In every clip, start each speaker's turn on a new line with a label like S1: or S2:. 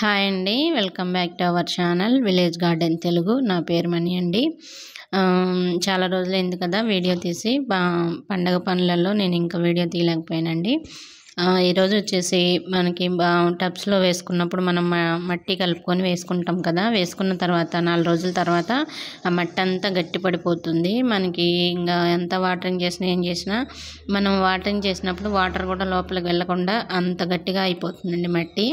S1: hi అండి welcome back to our channel village garden Telugu నా పేరు మణి అండి చాలా రోజులైంది కదా వీడియో తీసి పండగ పనులలో నేను ఇంకా వీడియో తీయలేకపోయానండి ఈరోజు వచ్చేసి మనకి టబ్స్లో వేసుకున్నప్పుడు మనం మట్టి కలుపుకొని వేసుకుంటాం కదా వేసుకున్న తర్వాత నాలుగు రోజుల తర్వాత ఆ మట్టి అంతా గట్టి పడిపోతుంది మనకి ఇంకా ఎంత వాటరింగ్ చేసినా ఏం చేసినా మనం వాటరింగ్ చేసినప్పుడు వాటర్ కూడా లోపలికి వెళ్ళకుండా అంత గట్టిగా అయిపోతుందండి మట్టి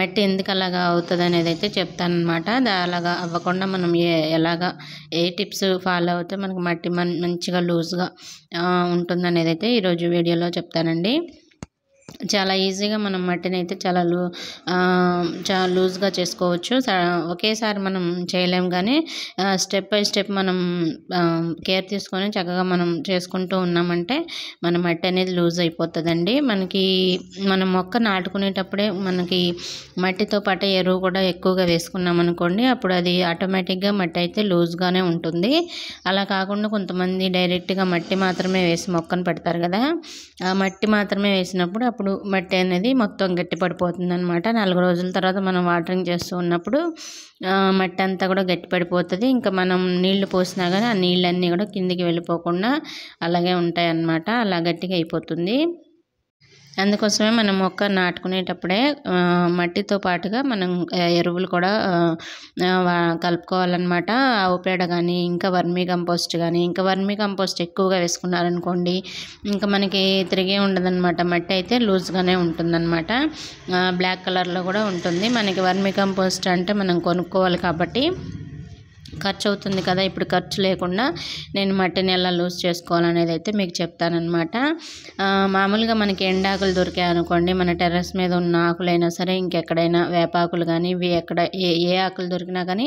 S1: మట్టి ఎందుకు అలాగా అవుతుంది అనేది అయితే చెప్తానమాట అలాగా అవ్వకుండా మనం ఏ ఎలాగా ఏ టిప్స్ ఫాలో అవుతే మనకు మట్టి మంచిగా లూజ్గా ఉంటుంది అనేది అయితే ఈరోజు వీడియోలో చెప్తానండి చాలా ఈజీగా మనం మట్టిని అయితే చాలా లూ చాలా లూజ్గా చేసుకోవచ్చు ఒకేసారి మనం చేయలేం కానీ స్టెప్ బై స్టెప్ మనం కేర్ తీసుకొని చక్కగా మనం చేసుకుంటూ ఉన్నామంటే మన మట్టి అనేది లూజ్ అయిపోతుందండి మనకి మన మొక్క నాటుకునేటప్పుడే మనకి మట్టితో పాటు ఎరువు కూడా ఎక్కువగా వేసుకున్నాం అనుకోండి అప్పుడు అది ఆటోమేటిక్గా మట్టి అయితే లూజ్గానే ఉంటుంది అలా కాకుండా కొంతమంది డైరెక్ట్గా మట్టి మాత్రమే వేసి మొక్కను పెడతారు కదా ఆ మట్టి మాత్రమే వేసినప్పుడు అప్పుడు అప్పుడు మట్టి అనేది మొత్తం గట్టి పడిపోతుంది అనమాట నాలుగు రోజుల తర్వాత మనం వాటరింగ్ చేస్తూ ఉన్నప్పుడు మట్టి అంతా కూడా గట్టి పడిపోతుంది ఇంకా మనం నీళ్లు పోసినా కానీ ఆ నీళ్ళన్నీ కూడా కిందికి వెళ్ళిపోకుండా అలాగే ఉంటాయి అలా గట్టిగా అయిపోతుంది అందుకోసమే మనం మొక్క నాటుకునేటప్పుడే మట్టితో పాటుగా మనం ఎరువులు కూడా కలుపుకోవాలన్నమాట ఆవు పేడ కానీ ఇంకా వర్మీ కంపోస్ట్ కానీ ఇంకా వర్మీ కంపోస్ట్ ఎక్కువగా వేసుకున్నారనుకోండి ఇంకా మనకి తిరిగే ఉండదన్నమాట మట్టి అయితే లూజ్గానే ఉంటుందన్నమాట బ్లాక్ కలర్లో కూడా ఉంటుంది మనకి వర్మీ కంపోస్ట్ అంటే మనం కొనుక్కోవాలి కాబట్టి ఖర్చు అవుతుంది కదా ఇప్పుడు ఖర్చు లేకుండా నేను మట్టిని ఎలా లూజ్ చేసుకోవాలనేది అయితే మీకు చెప్తానమాట మామూలుగా మనకి ఎండాకులు దొరికాయి అనుకోండి మన టెర్రస్ మీద ఉన్న ఆకులైనా సరే ఇంకెక్కడైనా వేపాకులు కానీ ఇవి ఎక్కడ ఏ ఏ ఆకులు దొరికినా కానీ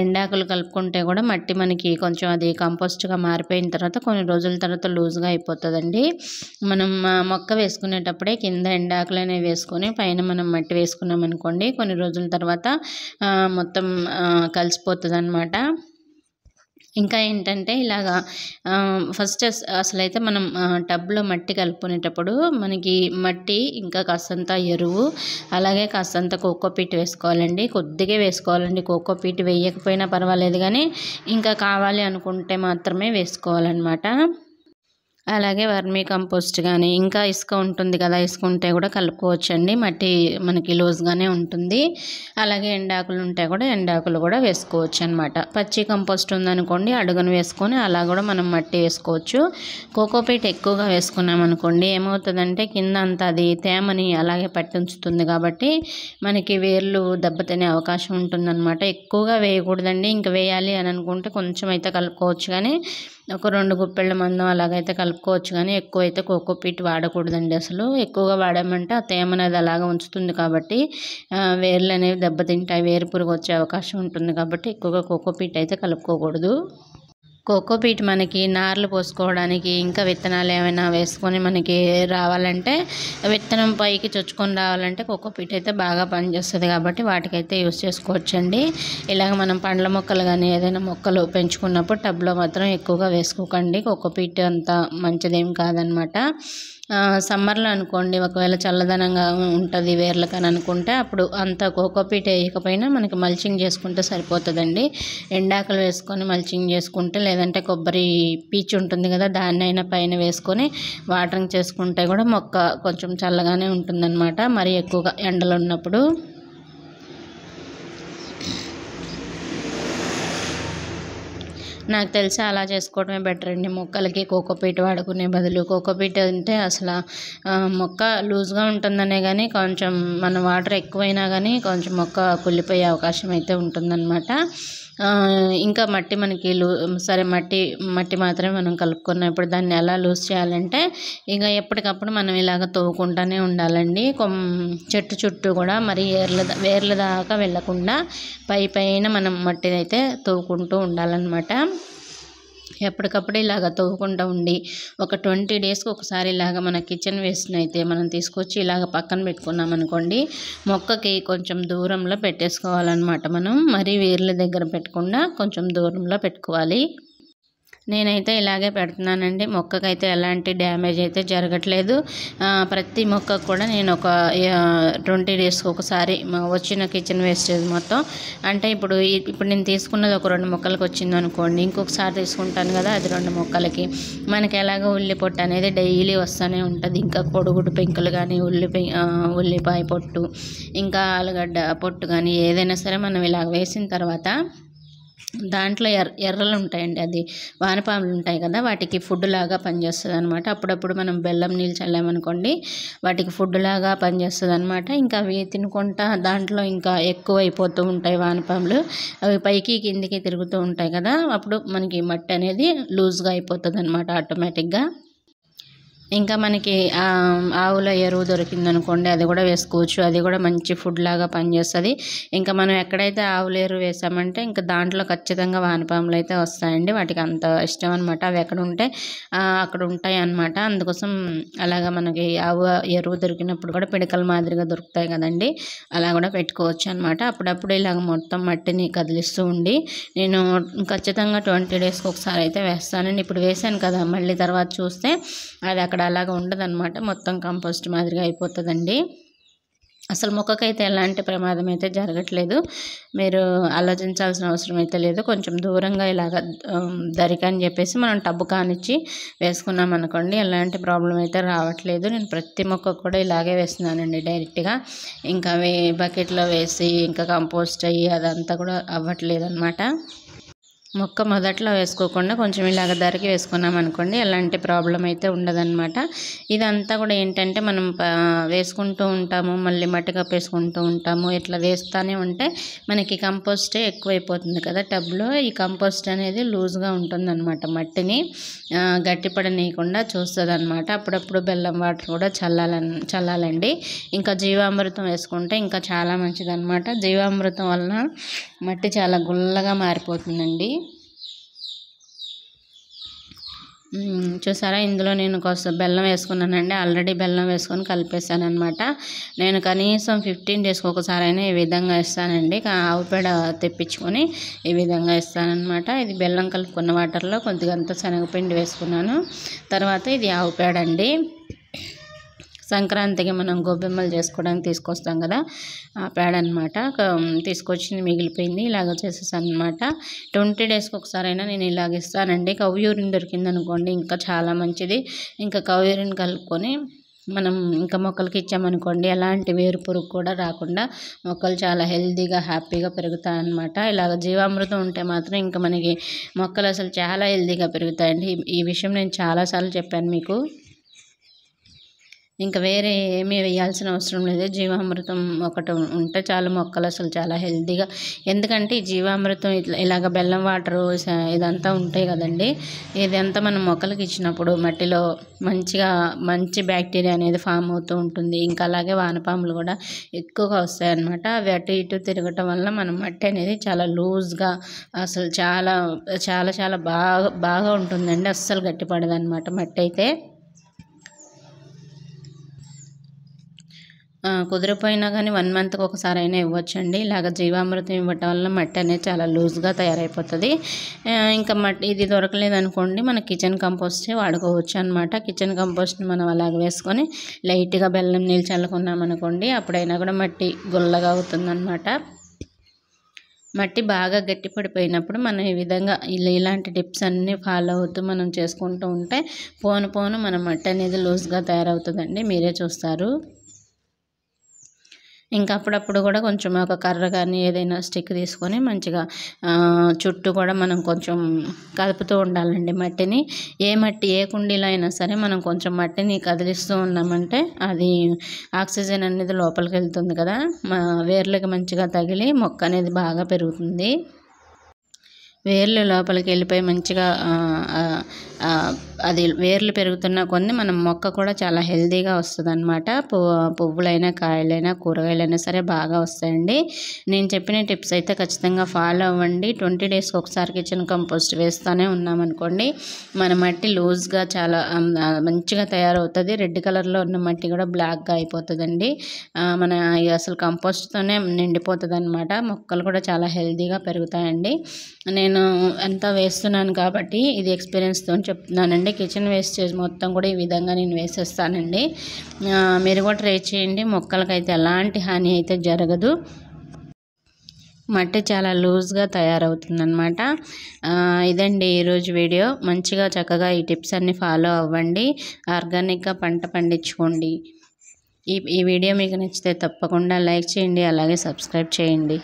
S1: ఎండాకులు కలుపుకుంటే కూడా మట్టి మనకి కొంచెం అది కంపోస్ట్గా మారిపోయిన తర్వాత కొన్ని రోజుల తర్వాత లూజ్గా అయిపోతుందండి మనం మొక్క వేసుకునేటప్పుడే కింద ఎండాకులు అనేవి వేసుకొని పైన మనం మట్టి వేసుకున్నాం అనుకోండి కొన్ని రోజుల తర్వాత మొత్తం కలిసిపోతుంది అనమాట ఇంకా ఏంటంటే ఇలాగా ఫస్ట్ అసలైతే మనం టబ్లో మట్టి కలుపుకునేటప్పుడు మనకి మట్టి ఇంకా కాస్తంత ఎరువు అలాగే కాస్తంత కోకో పీట్ వేసుకోవాలండి కొద్దిగా వేసుకోవాలండి కోకో పీట్ వేయకపోయినా పర్వాలేదు కానీ ఇంకా కావాలి అనుకుంటే మాత్రమే వేసుకోవాలన్నమాట అలాగే వర్మీ కంపోస్ట్ కానీ ఇంకా ఇసుక ఉంటుంది కదా ఇసుక ఉంటే కూడా కలుపుకోవచ్చండి మట్టి మనకి లూజ్గానే ఉంటుంది అలాగే ఎండాకులు ఉంటే కూడా ఎండాకులు కూడా వేసుకోవచ్చు అనమాట పచ్చి కంపోస్ట్ ఉందనుకోండి అడుగును వేసుకొని అలా కూడా మనం మట్టి వేసుకోవచ్చు కోకోపీట్ ఎక్కువగా వేసుకున్నాం అనుకోండి ఏమవుతుందంటే కింద అంతా అది తేమని అలాగే పట్టించుతుంది కాబట్టి మనకి వేర్లు దెబ్బతినే అవకాశం ఉంటుందన్నమాట ఎక్కువగా వేయకూడదండి ఇంకా వేయాలి అని అనుకుంటే కొంచెం అయితే కలుపుకోవచ్చు కానీ ఒక రెండు గుప్పెళ్ళ మందం అలాగైతే కలుపుకోవచ్చు కానీ ఎక్కువ అయితే కోకో పీట్ వాడకూడదండి అసలు ఎక్కువగా వాడామంటే ఆ తేమ అనేది అలాగ ఉంచుతుంది కాబట్టి వేర్లు అనేవి దెబ్బతింటాయి వేరు పురుగు వచ్చే అవకాశం ఉంటుంది కాబట్టి ఎక్కువగా కోకో పీట్ అయితే కలుపుకోకూడదు కోకో పీట్ మనకి నార్లు పోసుకోవడానికి ఇంకా విత్తనాలు ఏమైనా వేసుకొని మనకి రావాలంటే విత్తనం పైకి చొచ్చుకొని రావాలంటే కోకో పీట్ అయితే బాగా పనిచేస్తుంది కాబట్టి వాటికైతే యూస్ చేసుకోవచ్చండి ఇలాగ మనం పండ్ల మొక్కలు కానీ ఏదైనా మొక్కలు పెంచుకున్నప్పుడు టబ్లో మాత్రం ఎక్కువగా వేసుకోకండి కోకో పీట్ అంత మంచిదేం కాదనమాట సమ్మర్లో అనుకోండి ఒకవేళ చల్లదనంగా ఉంటుంది వేర్లకని అనుకుంటే అప్పుడు అంత కోకోపీట్ వేయకపోయినా మనకి మల్చింగ్ చేసుకుంటే సరిపోతుందండి ఎండాకలు వేసుకొని మల్చింగ్ చేసుకుంటే లేదంటే కొబ్బరి పీచు ఉంటుంది కదా దాన్నైనా పైన వేసుకొని వాటరింగ్ చేసుకుంటే కూడా మొక్క కొంచెం చల్లగానే ఉంటుందన్నమాట మరి ఎక్కువగా ఎండలు ఉన్నప్పుడు నాకు తెలిసి అలా చేసుకోవడమే బెటర్ అండి మొక్కలకి కోకోపీట్ వాడుకునే బదులు కోకోపీట్ అంటే అసలు మొక్క లూజ్గా ఉంటుందనే కానీ కొంచెం మన వాటర్ ఎక్కువైనా కానీ కొంచెం మొక్క కుళ్ళిపోయే అవకాశం అయితే ఉంటుందన్నమాట ఇంకా మట్టి మనకి లూ సరే మట్టి మట్టి మాత్రమే మనం కలుపుకున్నప్పుడు దాన్ని ఎలా లూజ్ చేయాలంటే ఇక ఎప్పటికప్పుడు మనం ఇలాగ తోవుకుంటూనే ఉండాలండి కొమ్ చెట్టు చుట్టూ కూడా మరి ఏర్ల వేర్ల దాకా వెళ్ళకుండా పై పైన మనం మట్టిని అయితే ఉండాలన్నమాట ఎప్పటికప్పుడు ఇలాగ తవ్వుకుంటూ ఉండి ఒక ట్వంటీ డేస్కి ఒకసారి ఇలాగ మన కిచెన్ వేస్ట్ని అయితే మనం తీసుకొచ్చి ఇలాగ పక్కన పెట్టుకున్నాం అనుకోండి మొక్కకి కొంచెం దూరంలో పెట్టేసుకోవాలన్నమాట మనం మరీ వేర్ల దగ్గర పెట్టకుండా కొంచెం దూరంలో పెట్టుకోవాలి నేనైతే ఇలాగే పెడుతున్నానండి మొక్కకైతే ఎలాంటి డ్యామేజ్ అయితే జరగట్లేదు ప్రతి మొక్కకు కూడా నేను ఒక ట్వంటీ డేస్కి ఒకసారి వచ్చిన కిచెన్ వేస్టేజ్ మొత్తం అంటే ఇప్పుడు ఇప్పుడు నేను తీసుకున్నది ఒక రెండు మొక్కలకు వచ్చింది అనుకోండి ఇంకొకసారి తీసుకుంటాను కదా అది రెండు మొక్కలకి మనకి ఎలాగో ఉల్లి పొట్టు అనేది డైలీ వస్తూనే ఉంటుంది ఇంకా పొడుగుడు పెంకులు కానీ ఉల్లి ఉల్లిపాయ పొట్టు ఇంకా ఆలుగడ్డ పొట్టు కానీ ఏదైనా సరే మనం ఇలా వేసిన తర్వాత దాంట్లో ఎర్ర ఎర్రలు ఉంటాయండి అది వానపాములు ఉంటాయి కదా వాటికి ఫుడ్ లాగా పనిచేస్తుంది అనమాట అప్పుడప్పుడు మనం బెల్లం నీళ్ళు చల్లామనుకోండి వాటికి ఫుడ్ లాగా పనిచేస్తుంది అనమాట ఇంకా అవి తినుకుంటా దాంట్లో ఇంకా ఎక్కువ అయిపోతూ ఉంటాయి వానపాములు అవి పైకి కిందికి తిరుగుతూ ఉంటాయి కదా అప్పుడు మనకి మట్టి అనేది లూజ్గా అయిపోతుంది అనమాట ఆటోమేటిక్గా ఇంకా మనకి ఆవుల ఎరువు దొరికిందనుకోండి అది కూడా వేసుకోవచ్చు అది కూడా మంచి ఫుడ్ లాగా పనిచేస్తుంది ఇంకా మనం ఎక్కడైతే ఆవుల ఎరువు వేసామంటే ఇంకా దాంట్లో ఖచ్చితంగా వానపాములు అయితే వస్తాయండి వాటికి అంత ఇష్టం అనమాట అవి ఎక్కడ ఉంటే అక్కడ ఉంటాయి అనమాట అందుకోసం అలాగా మనకి ఆవు ఎరువు దొరికినప్పుడు కూడా పిడకల మాదిరిగా దొరుకుతాయి కదండి అలా కూడా పెట్టుకోవచ్చు అనమాట అప్పుడప్పుడు ఇలాగ మొత్తం మట్టిని కదిలిస్తూ ఉండి నేను ఖచ్చితంగా ట్వంటీ డేస్కి ఒకసారి అయితే వేస్తానండి ఇప్పుడు వేసాను కదా మళ్ళీ తర్వాత చూస్తే అది అక్కడ అక్కడ అలాగ ఉండదన్నమాట మొత్తం కంపోస్ట్ మాదిరిగా అయిపోతుందండి అసలు మొక్కకైతే ఎలాంటి ప్రమాదం అయితే జరగట్లేదు మీరు ఆలోచించాల్సిన అవసరం అయితే లేదు కొంచెం దూరంగా ఇలాగ దరిక అని చెప్పేసి మనం టబ్బు కానిచ్చి వేసుకున్నాం అనుకోండి ఎలాంటి ప్రాబ్లం అయితే రావట్లేదు నేను ప్రతి మొక్క కూడా ఇలాగే వేస్తున్నానండి డైరెక్ట్గా ఇంకా బకెట్లో వేసి ఇంకా కంపోస్ట్ అయ్యి అదంతా కూడా అవ్వట్లేదు అనమాట ముక్క మొదట్లో వేసుకోకుండా కొంచెం ఇలాగ ధరకి వేసుకున్నాం అనుకోండి ఎలాంటి ప్రాబ్లం అయితే ఉండదన్నమాట ఇదంతా కూడా ఏంటంటే మనం వేసుకుంటూ ఉంటాము మళ్ళీ మట్టి కప్పేసుకుంటూ ఉంటాము ఇట్లా వేస్తూనే ఉంటే మనకి కంపోస్ట్ ఎక్కువైపోతుంది కదా టబ్లో ఈ కంపోస్ట్ అనేది లూజ్గా ఉంటుందన్నమాట మట్టిని గట్టిపడనీయకుండా చూస్తుంది అనమాట అప్పుడప్పుడు బెల్లం వాటర్ కూడా చల్లాలని చల్లాలండి ఇంకా జీవామృతం వేసుకుంటే ఇంకా చాలా మంచిదన్నమాట జీవామృతం వలన మట్టి చాలా గుల్లగా మారిపోతుందండి చూసారా ఇందులో నేను కొంచెం బెల్లం వేసుకున్నానండి ఆల్రెడీ బెల్లం వేసుకొని కలిపేసాను అనమాట నేను కనీసం ఫిఫ్టీన్ డేస్కి ఒకసారి అయినా ఈ విధంగా ఇస్తానండి ఆవు పేడ తెప్పించుకొని ఈ విధంగా ఇస్తానమాట ఇది బెల్లం కలుపుకున్న వాటర్లో కొద్దిగా అంత శనగపిండి వేసుకున్నాను తర్వాత ఇది ఆవు పేడ అండి సంక్రాంతికి మనం గోబెమ్మలు చేసుకోవడానికి తీసుకొస్తాం కదా ఆ ప్యాడ్ అనమాట తీసుకొచ్చింది మిగిలిపోయింది ఇలాగ చేసేసాను అనమాట ట్వంటీ డేస్కి ఒకసారైనా నేను ఇలాగ ఇస్తానండి కవ్యూరిన్ దొరికింది అనుకోండి ఇంకా చాలా మంచిది ఇంకా కవ్యూరిన్ కలుపుకొని మనం ఇంకా మొక్కలకి ఇచ్చామనుకోండి ఎలాంటి వేరు పురుగు కూడా రాకుండా మొక్కలు చాలా హెల్దీగా హ్యాపీగా పెరుగుతాయన్నమాట ఇలాగ జీవామృతం ఉంటే మాత్రం ఇంకా మనకి మొక్కలు అసలు చాలా హెల్దీగా పెరుగుతాయండి ఈ విషయం నేను చాలాసార్లు చెప్పాను మీకు ఇంకా వేరే ఏమీ వేయాల్సిన అవసరం లేదు జీవామృతం ఒకటి ఉంటే చాలా మొక్కలు అసలు చాలా హెల్తీగా ఎందుకంటే జీవామృతం ఇట్లా ఇలాగ బెల్లం వాటరు ఇదంతా ఉంటాయి కదండి ఇదంతా మనం మొక్కలకు ఇచ్చినప్పుడు మట్టిలో మంచిగా మంచి బ్యాక్టీరియా అనేది ఫామ్ అవుతూ ఉంటుంది ఇంకా అలాగే వానపాములు కూడా ఎక్కువగా వస్తాయన్నమాట అవి అటు ఇటు తిరగటం వల్ల మనం మట్టి అనేది చాలా లూజ్గా అసలు చాలా చాలా చాలా బాగా బాగా ఉంటుందండి అస్సలు అనమాట మట్టి అయితే కుదిరిపోయినా కానీ వన్ మంత్కి ఒకసారి అయినా ఇవ్వచ్చండి ఇలాగ జీవామృతం ఇవ్వటం వల్ల మట్టి అనేది చాలా లూజ్గా తయారైపోతుంది ఇంకా మట్టి ఇది దొరకలేదు అనుకోండి మన కిచెన్ కంపోస్ట్ వాడుకోవచ్చు అనమాట కిచెన్ కంపోస్ట్ని మనం అలాగ వేసుకొని లైట్గా బెల్లం నీళ్ళు చల్లుకున్నాం అనుకోండి అప్పుడైనా కూడా మట్టి గుల్లగా అవుతుందన్నమాట మట్టి బాగా గట్టి పడిపోయినప్పుడు మనం ఈ విధంగా ఇలాంటి టిప్స్ అన్నీ ఫాలో అవుతూ మనం చేసుకుంటూ ఉంటే పోను పోను మన మట్టి అనేది లూజ్గా తయారవుతుందండి మీరే చూస్తారు ఇంకా అప్పుడప్పుడు కూడా కొంచెం ఒక కర్ర కానీ ఏదైనా స్టిక్ తీసుకొని మంచిగా చుట్టూ కూడా మనం కొంచెం కలుపుతూ ఉండాలండి మట్టిని ఏ మట్టి ఏ కుండీలో అయినా సరే మనం కొంచెం మట్టిని కదిలిస్తూ ఉన్నామంటే అది ఆక్సిజన్ అనేది లోపలికి వెళ్తుంది కదా వేర్లకు మంచిగా తగిలి మొక్క అనేది బాగా పెరుగుతుంది వేర్లు లోపలికి వెళ్ళిపోయి మంచిగా అది వేర్లు పెరుగుతున్న కొన్ని మనం మొక్క కూడా చాలా హెల్దీగా వస్తుంది అనమాట పువ్వులైనా కాయలైనా కూరగాయలైనా సరే బాగా వస్తాయండి నేను చెప్పిన టిప్స్ అయితే ఖచ్చితంగా ఫాలో అవ్వండి ట్వంటీ డేస్కి ఒకసారి కిచెన్ కంపోస్ట్ వేస్తూనే ఉన్నామనుకోండి మన మట్టి లూజ్గా చాలా మంచిగా తయారవుతుంది రెడ్ కలర్లో ఉన్న మట్టి కూడా బ్లాక్గా అయిపోతుందండి మన అసలు కంపోస్ట్తోనే నిండిపోతుంది అనమాట మొక్కలు కూడా చాలా హెల్దీగా పెరుగుతాయండి నేను ఎంత వేస్తున్నాను కాబట్టి ఇది ఎక్స్పీరియన్స్తో చెప్తున్నానండి చూడండి కిచెన్ వేస్టేజ్ మొత్తం కూడా ఈ విధంగా నేను వేసేస్తానండి మీరు కూడా ట్రై చేయండి మొక్కలకైతే ఎలాంటి హాని అయితే జరగదు మట్టి చాలా లూజ్గా తయారవుతుందనమాట ఇదండి ఈరోజు వీడియో మంచిగా చక్కగా ఈ టిప్స్ అన్నీ ఫాలో అవ్వండి ఆర్గానిక్గా పంట పండించుకోండి ఈ ఈ వీడియో మీకు నచ్చితే తప్పకుండా లైక్ చేయండి అలాగే సబ్స్క్రైబ్ చేయండి